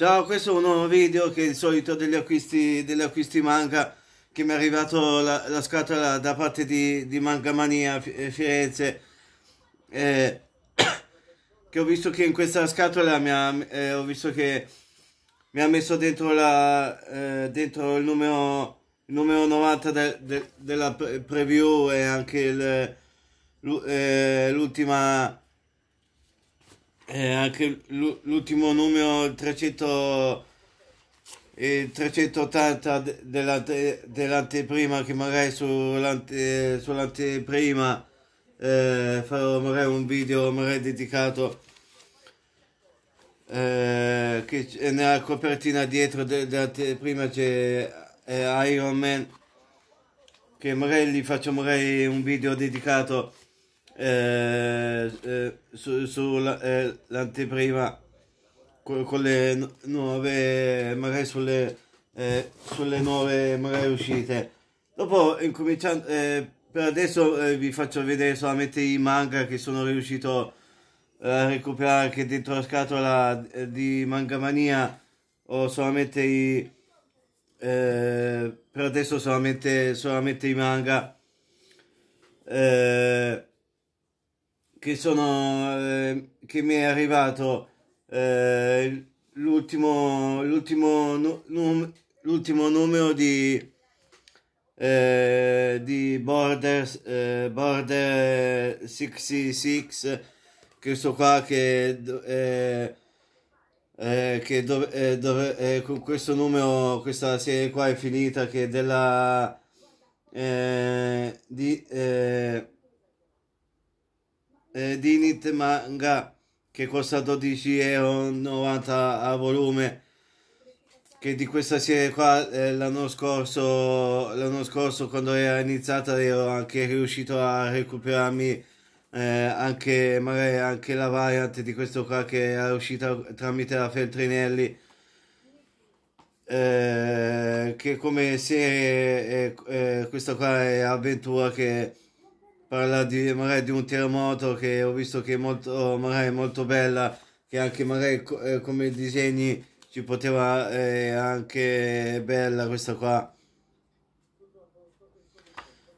Ciao, questo è un nuovo video che è il solito degli acquisti, degli acquisti manga che mi è arrivato la, la scatola da parte di, di Mania eh, Firenze eh, che ho visto che in questa scatola mi ha, eh, ho visto che mi ha messo dentro, la, eh, dentro il numero, il numero 90 de, de, della preview e anche eh, eh, l'ultima eh, anche l'ultimo numero 300 eh, 380 dell'ante, dell'anteprima che magari sull'ante, sull'anteprima eh, farò magari un video magari dedicato eh, che eh, nella copertina dietro de, dell'anteprima c'è eh, Iron Man che magari gli faccio magari un video dedicato eh, sull'anteprima eh, su, eh, con, con, le nuove, magari sulle, eh, sulle nuove magari uscite. Dopo incominciando, eh, per adesso eh, vi faccio vedere solamente i manga che sono riuscito a recuperare anche dentro la scatola di manga mania o solamente i... per adesso solamente, solamente i manga. Eh, che sono eh, che mi è arrivato eh, l'ultimo l'ultimo num, l'ultimo numero di eh, di Borders, eh, Border 66 questo qua che eh, eh, che dov, eh, dov, eh, con questo numero questa serie qua è finita che della eh, di eh, eh, Dinit Manga che costa 12,90€ a volume che di questa serie qua eh, l'anno scorso l'anno scorso quando era iniziata ero anche riuscito a recuperarmi eh, anche magari anche la variant di questo qua che era uscita tramite la Feltrinelli eh, che come serie eh, eh, questa qua è avventura che parla di, magari di un terremoto che ho visto che è molto, magari molto bella, che anche magari eh, come disegni ci poteva eh, anche bella questa qua.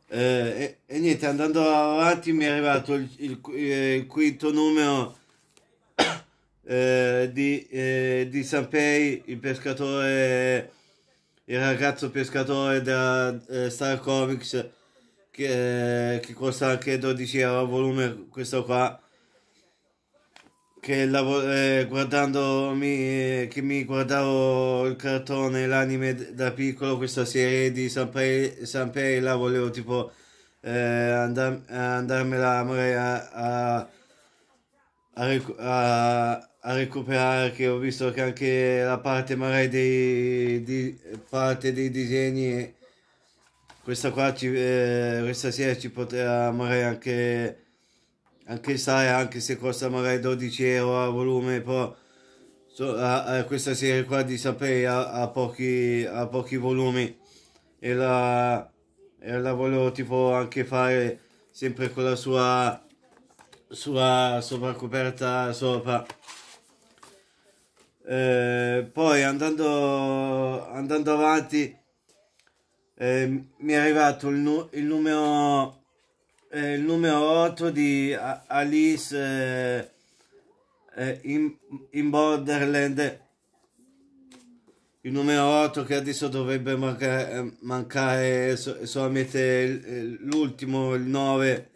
Eh, e, e, niente, andando avanti mi è arrivato il, il, eh, il quinto numero eh, di, eh, di Sanpei, il pescatore, il ragazzo pescatore da eh, Star Comics che, che costa anche 12 euro al volume questo qua che lavoro, eh, guardando mi, eh, che mi guardavo il cartone l'anime da piccolo questa serie di Sanpei, Sanpei la volevo tipo eh, andar, andarmela magari a, a, a, a, recuperare che ho visto che anche la parte magari dei, di, parte dei disegni questa qua ci, eh, questa sera ci poteva magari anche anche stare anche se costa magari 12 euro a volume però so, a, a questa serie qua di sapere ha, pochi a pochi volumi e la, e la volevo tipo anche fare sempre con la sua sua sovracoperta sopra eh, poi andando andando avanti eh, mi è arrivato il, nu il numero eh, il numero 8 di A Alice eh, eh, in, in Borderland il numero 8 che adesso dovrebbe mancare, eh, mancare so solamente l'ultimo il 9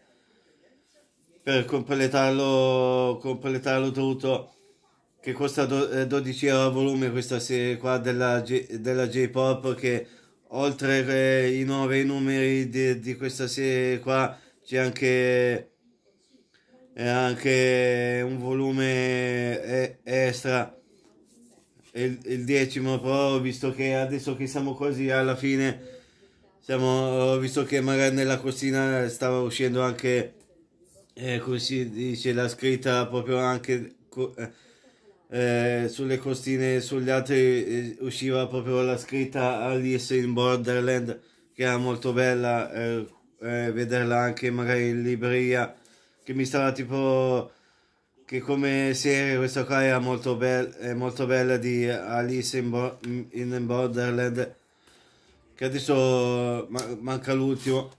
per completarlo completarlo tutto che costa 12 eh, euro a volume questa serie qua della J-Pop che oltre eh, i nove numeri di, di, questa serie qua c'è anche, anche un volume eh, extra il, il, decimo però visto che adesso che siamo quasi alla fine siamo, visto che magari nella costina stava uscendo anche eh, così dice la scritta proprio anche eh, eh, sulle costine, e sugli altri eh, usciva proprio la scritta Alice in Borderland che era molto bella eh, eh, vederla anche magari in libreria che mi stava tipo che come serie questa qua era molto, be- molto bella di Alice in, Bo- in Borderland che adesso man- manca l'ultimo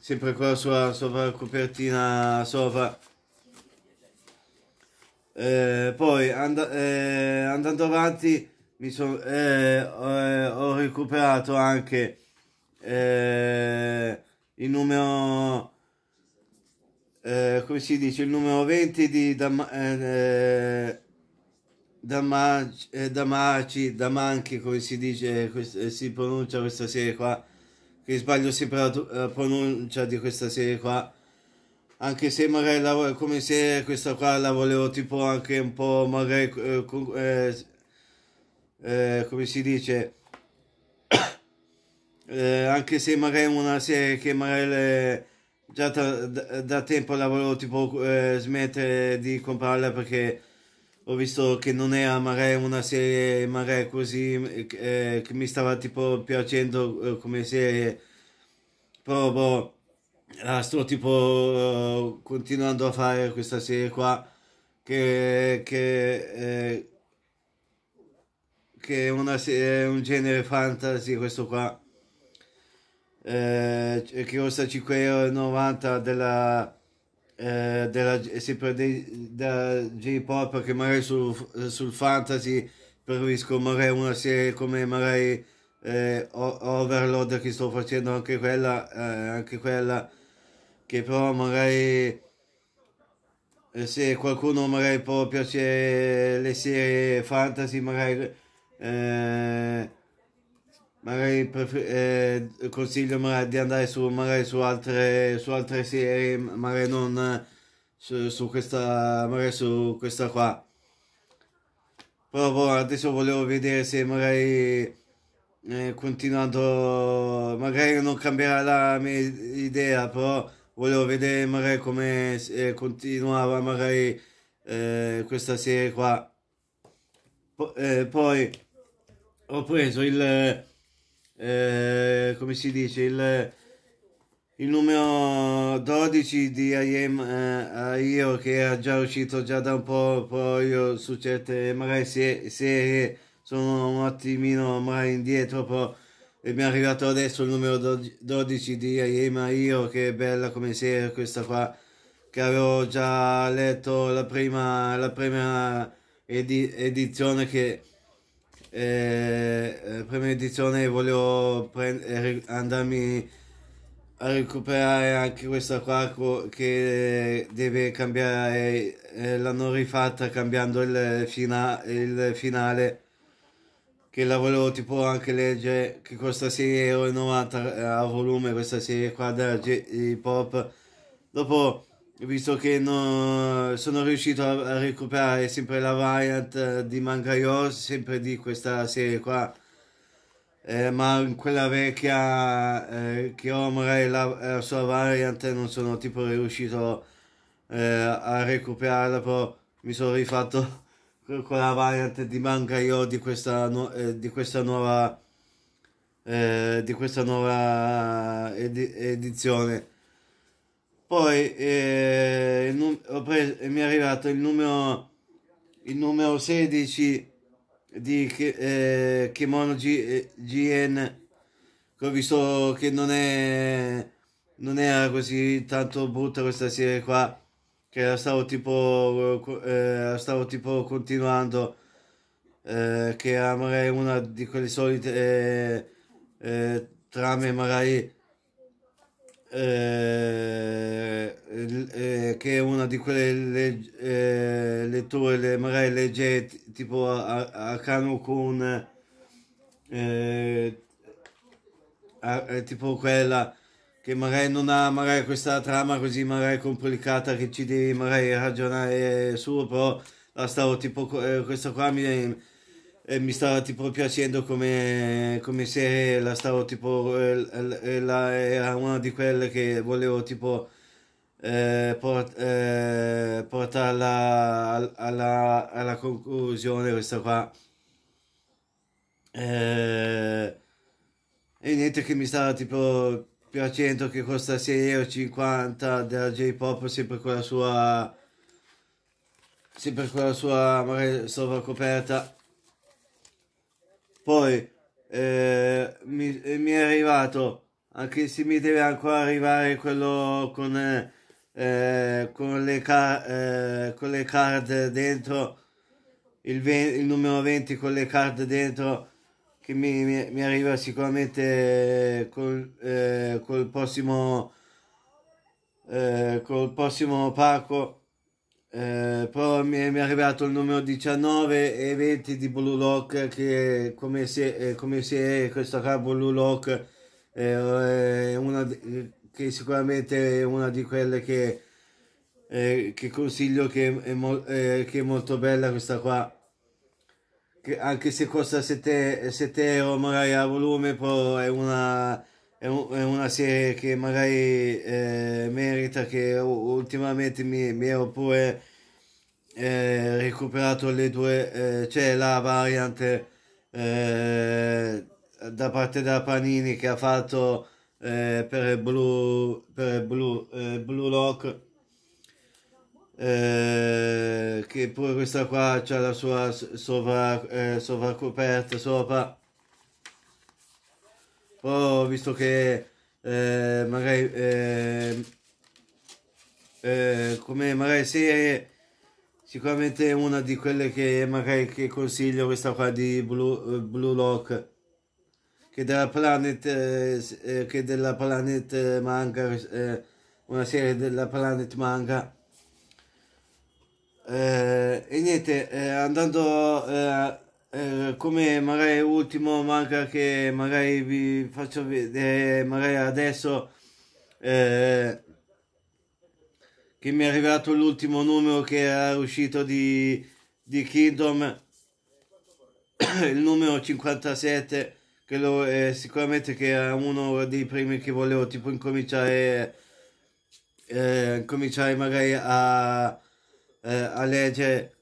sempre qua sulla sovra copertina sopra eh, poi and eh, andando avanti mi son, eh, eh, ho recuperato anche eh, il numero eh, come si dice il numero 20 di Dam- Damaci, Damaci, Damanchi, come si dice, si pronuncia questa serie qua, che sbaglio sempre si pronuncia di questa serie qua, anche se magari la, come se questa qua la volevo tipo anche un po' magari eh, eh, eh, come si dice eh, anche se magari una serie che magari le, già da, da, tempo la volevo tipo eh, smettere di comprarla perché ho visto che non era magari una serie magari così eh, che mi stava tipo piacendo come serie però boh ah, sto tipo eh, continuando a fare questa serie qua che, che, eh, che è, serie, un genere fantasy questo qua eh, che costa 5,90€ della, eh, della, sempre di, della J-Pop che magari sul, sul fantasy preferisco magari una serie come magari eh, Overload che sto facendo anche quella, eh, anche quella che però magari eh, se qualcuno magari può piacere le serie fantasy magari eh, magari eh, consiglio magari di andare su, magari su, altre, su altre serie magari non su, su questa magari su questa qua però boh, adesso volevo vedere se magari eh, continuando magari non cambierà la mia idea però volevo vedere magari come eh, continuava magari eh, questa serie qua. Po eh, poi ho preso il, eh, come si dice, il, il numero 12 di I Am eh, Io che era già uscito già da un po', poi io su certe magari se serie sono un attimino magari indietro, però e mi è arrivato adesso il numero 12 di Ayema Io, che è bella come serie questa qua, che avevo già letto la prima, la prima edi edizione che... Eh, prima edizione volevo eh, andarmi a recuperare anche questa qua che deve cambiare, eh, l'hanno rifatta cambiando il, fina il finale che la volevo tipo anche leggere, che costa 6,90 euro a volume questa serie qua della hip hop. Dopo, visto che non sono riuscito a, recuperare sempre la variant eh, di Manga Yo, sempre di questa serie qua, eh, ma quella vecchia eh, che Omra la, la, sua variant non sono tipo riuscito eh, a recuperarla, però mi sono rifatto con la variant di manga io di questa, no, eh, di questa nuova eh, di questa nuova ed- edizione poi eh, num- preso, mi è arrivato il numero il numero 16 di eh, Kimono G- eh, GN che ho visto che non è non era così tanto brutta questa serie qua che stavo tipo, eh, stavo tipo continuando eh, che era magari una di quelle solite eh, eh trame magari eh, eh, che è una di quelle le, letture le, magari leggere tipo a, a Kano Kun tipo quella che magari non ha magari questa trama così magari complicata che ci devi magari ragionare su, però la stavo tipo eh, questa qua mi, eh, mi, stava tipo piacendo come, come serie, la stavo tipo eh, la, era una di quelle che volevo tipo eh, port, eh, portarla alla, alla, conclusione questa qua. Eh, e niente che mi stava tipo 100 che costa 6,50 euro della J-Pop sempre con la sua sempre con la sua magari sovracoperta poi eh, mi, eh, mi, è arrivato anche se mi deve ancora arrivare quello con, eh, eh con, le, car eh, con le card dentro il, il numero 20 con le card dentro che mi, mi, mi arriva sicuramente eh, col, eh, col prossimo eh, col prossimo pacco eh, però mi, mi, è arrivato il numero 19 e 20 di Blue Lock che come si è, eh, come si è questo qua Blue Lock eh, è una che sicuramente è una di quelle che, che consiglio che è, mo, che è molto bella questa qua anche se costa 7, 7 euro magari a volume però è una, è, un, è una serie che magari eh, merita che ultimamente mi, mi ero pure eh, recuperato le due eh, cioè la variante eh, da parte della Panini che ha fatto eh, per il Blue, per il Blue, eh, Blue Lock eh, che pure questa qua c'è la sua sovra, eh, sovracoperta sopra poi oh, visto che eh, magari ehm, eh, come magari serie sicuramente una di quelle che magari che consiglio questa qua di Blue, eh, Blue Lock che della Planet che della Planet Manga una serie della Planet Manga eh, e niente, eh, andando eh, eh, come magari ultimo, manca che magari vi faccio vedere, eh, magari adesso eh, che mi è arrivato l'ultimo numero che è uscito di, di Kingdom, il numero 57, che lo, sicuramente che era uno dei primi che volevo tipo incominciare, eh, cominciare magari a eh, a leggere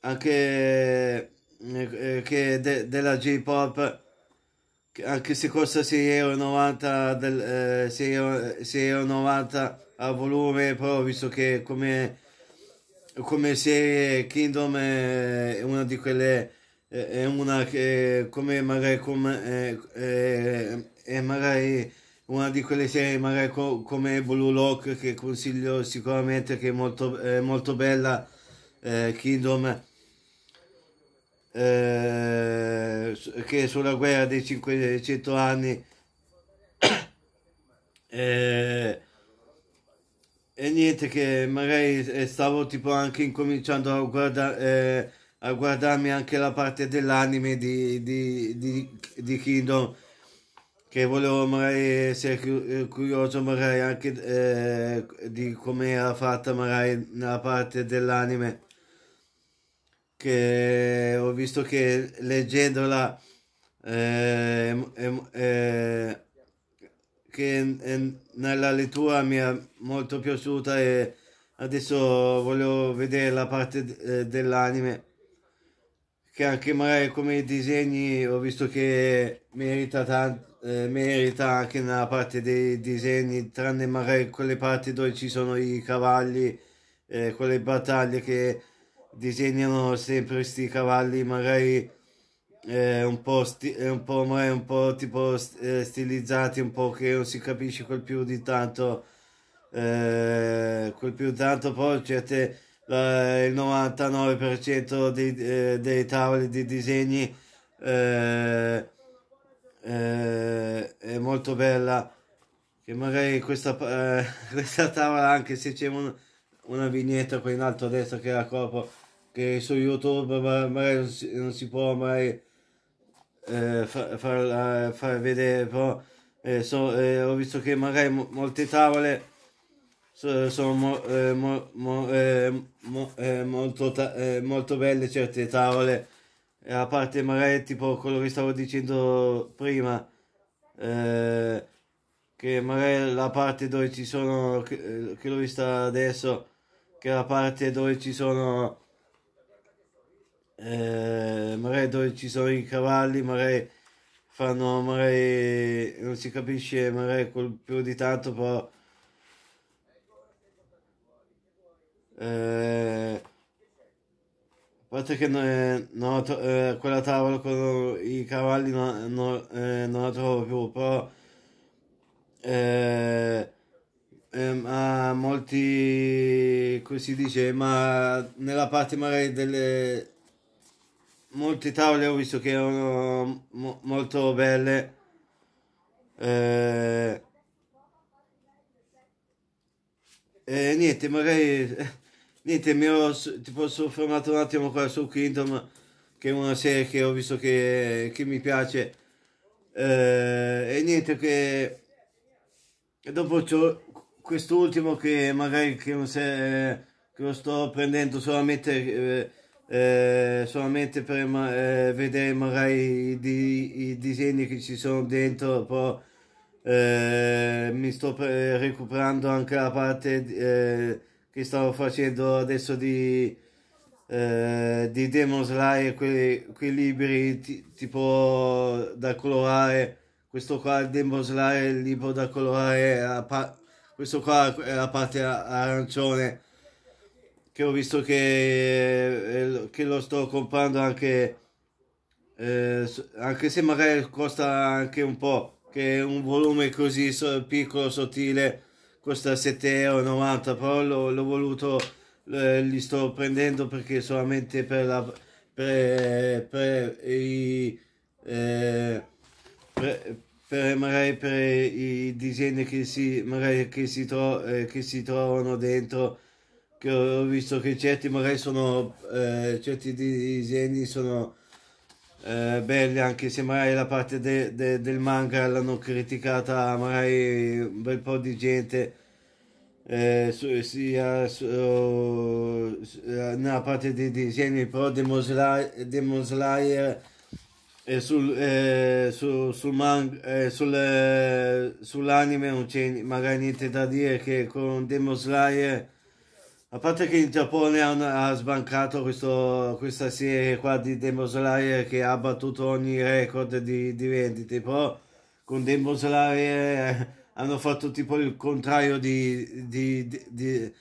anche eh, eh, che de, della J-Pop anche se costa 6,90 del, eh, 6,90 a volume però visto che come, come serie Kingdom è una di quelle è una che come magari come e magari una di quelle serie magari co come Blue Lock che consiglio sicuramente che è molto, eh, molto bella eh, Kingdom eh, che sulla guerra dei 500 anni eh, e niente che magari eh, stavo tipo anche incominciando a, guarda eh, a guardarmi anche la parte dell'anime di, di, di, di Kingdom che volevo magari essere eh, curioso magari anche eh, di come era fatta magari nella parte dell'anime che ho visto che leggendola eh, eh, che eh, nella lettura mi è molto piaciuta e adesso volevo vedere la parte eh, dell'anime che anche magari come disegni ho visto che merita tanto eh, merita anche nella parte dei disegni, tranne magari quelle parti dove ci sono i cavalli, eh, quelle battaglie che disegnano sempre questi cavalli, magari eh, un, po sti- eh, un, po', magari un po' tipo st- eh, stilizzati, un po' che non si capisce quel più di tanto, eh, quel più tanto poi certe, la, il 99% dei, dei tavoli di disegni eh, è molto bella che magari questa, eh, questa tavola anche se c'è un, una vignetta qui in alto a destra che la copro che su youtube magari non si, non si può mai eh, far, far, eh, far, vedere però eh, so, eh, ho visto che magari mo, molte tavole sono, sono mo, mo, mo, mo molto, molto belle certe tavole e a parte magari tipo quello che stavo dicendo prima, eh, che magari la parte dove ci sono, che, eh, che l'ho vista adesso, che la parte dove ci sono, eh, magari dove ci sono i cavalli, magari fanno, magari non si capisce magari quel più di tanto, però... Eh, fatto che no, no, eh, quella tavola con i cavalli no, no, eh, non la trovo più, però eh, eh a molti, si dice, ma nella parte magari delle... Molte tavole ho visto che erano mo, molto belle. Eh, e niente, magari eh, Niente, mi ero, tipo, soffermato un attimo qua su Kingdom, che è una serie che ho visto che, che mi piace. Eh, e niente, che dopo quest'ultimo che magari che, non se, che lo sto prendendo solamente, eh, eh solamente per eh, vedere magari i, di, i, disegni che ci sono dentro, però eh, mi sto recuperando anche la parte... Eh, che stavo facendo adesso di, eh, di Demon Slayer, quei, quei libri t- tipo da colorare. Questo qua è Demon Slayer, il libro da colorare, pa- questo qua è la parte arancione che ho visto che, eh, che lo sto comprando anche, eh, anche se magari costa anche un po', che un volume così piccolo, sottile costa 7,90 euro però l'ho voluto eh, li sto prendendo perché solamente per la per, per i eh, per, per, magari per i disegni che si magari che si, tro, eh, che si trovano dentro che ho visto che certi magari sono eh, certi disegni sono eh, belli anche se magari la parte de, de, del manga l'hanno criticata magari un bel po' di gente eh, su, sia su, eh, nella parte dei disegni però Demon Slayer, Demon Slayer eh, sul, eh, su, sul manga, eh, sul, eh, sull'anime non c'è magari niente da dire che con Demon Slayer a parte che in Giappone hanno, ha sbancato questo, questa serie qua di Demon Slayer che ha battuto ogni record di, di vendite, però con Demon Slayer eh, hanno fatto tipo il contrario di, di, di, di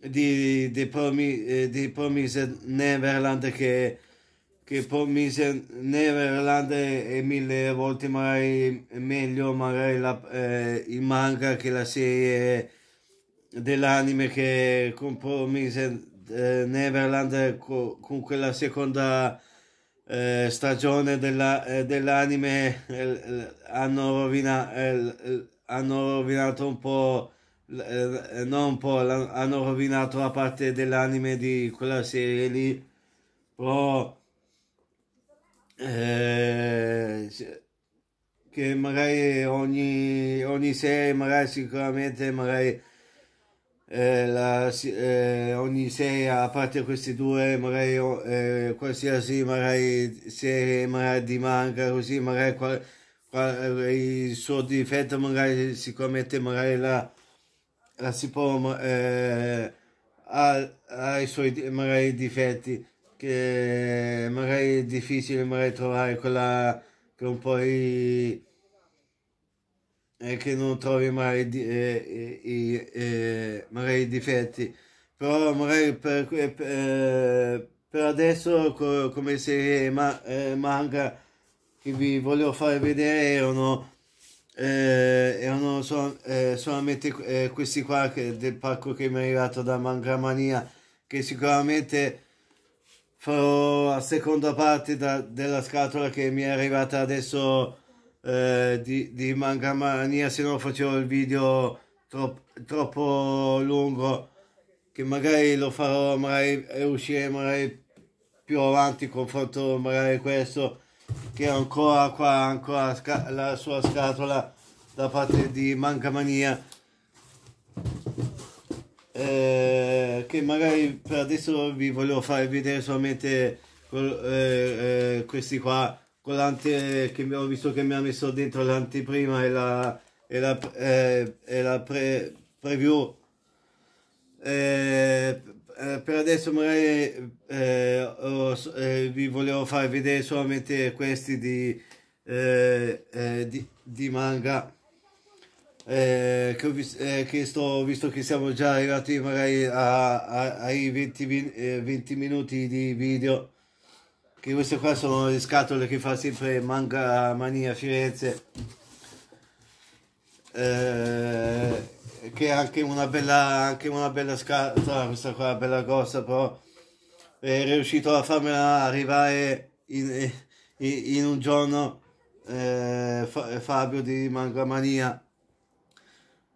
di, di, promi, eh, di Promise Neverland che, che Promise Neverland è mille volte magari meglio magari la, eh, il manga che la serie dell'anime che compromise eh, Neverland co- con quella seconda eh, stagione della, eh, dell'anime eh, hanno, rovina- eh, hanno rovinato un po' eh, non un po' hanno rovinato la parte dell'anime di quella serie lì però che magari ogni, ogni serie magari sicuramente magari eh, la, eh, ogni sera, a parte questi due, magari eh, qualsiasi magari serie magari di manca, così magari qual, qual, il suo difetto magari sicuramente magari la, la si può, eh, ha, ha, i suoi magari difetti, che magari è difficile magari trovare quella che un po' i, eh, che non trovi mai, di, eh, eh, eh magari i difetti, però magari per, eh, per adesso co come serie ma manga che vi voglio far vedere erano, erano so solamente questi qua che, del pacco che mi è arrivato da Mangamania che sicuramente farò la seconda parte da, della scatola che mi è arrivata adesso eh, di, di Mangamania se no facevo il video troppo, troppo lungo che magari lo farò magari e eh, uscire magari più avanti confronto magari questo che ancora qua ancora la sua scatola da parte di Mangamania eh, che magari per adesso vi volevo fare vedere solamente eh, eh, questi qua con l'ante eh, che abbiamo visto che mi ha messo dentro l'anteprima e la, e la, eh, e la pre, preview. Eh, eh per adesso magari eh, ho, eh, vi volevo far vedere solamente questi di, di, di manga. Eh, che, ho visto, eh, che sto, visto che siamo già arrivati magari a, a, ai 20, 20, minuti di video che queste qua sono le scatole che fa sempre Manga Mania Firenze eh, che è anche una bella anche una bella scatola questa qua bella grossa però è riuscito a farmela arrivare in, in, in un giorno eh, Fabio di Manga Mania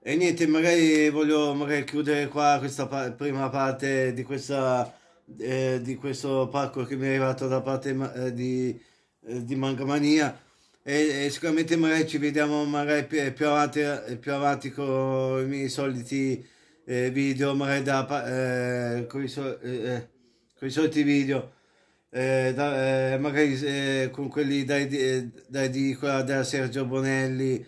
e niente magari voglio magari chiudere qua questa pa prima parte di questa eh, di questo pacco che mi è arrivato da parte eh, di, eh, di Mangamania e, e, sicuramente magari ci vediamo magari più, più avanti, eh, più avanti con i miei soliti eh, video, magari da, eh, con, i so, con i soliti video. Eh, da, eh, magari eh, con quelli da, edicola da Sergio Bonelli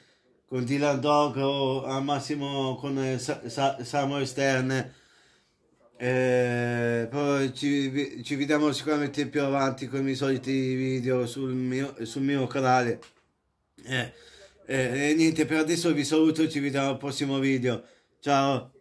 con Dylan Dog o al massimo con Sa Sa Samuel Stern e eh, poi ci, ci, vediamo sicuramente più avanti con i miei soliti video sul mio, sul mio canale. E eh, eh, niente, per adesso vi saluto, ci vediamo al prossimo video. Ciao!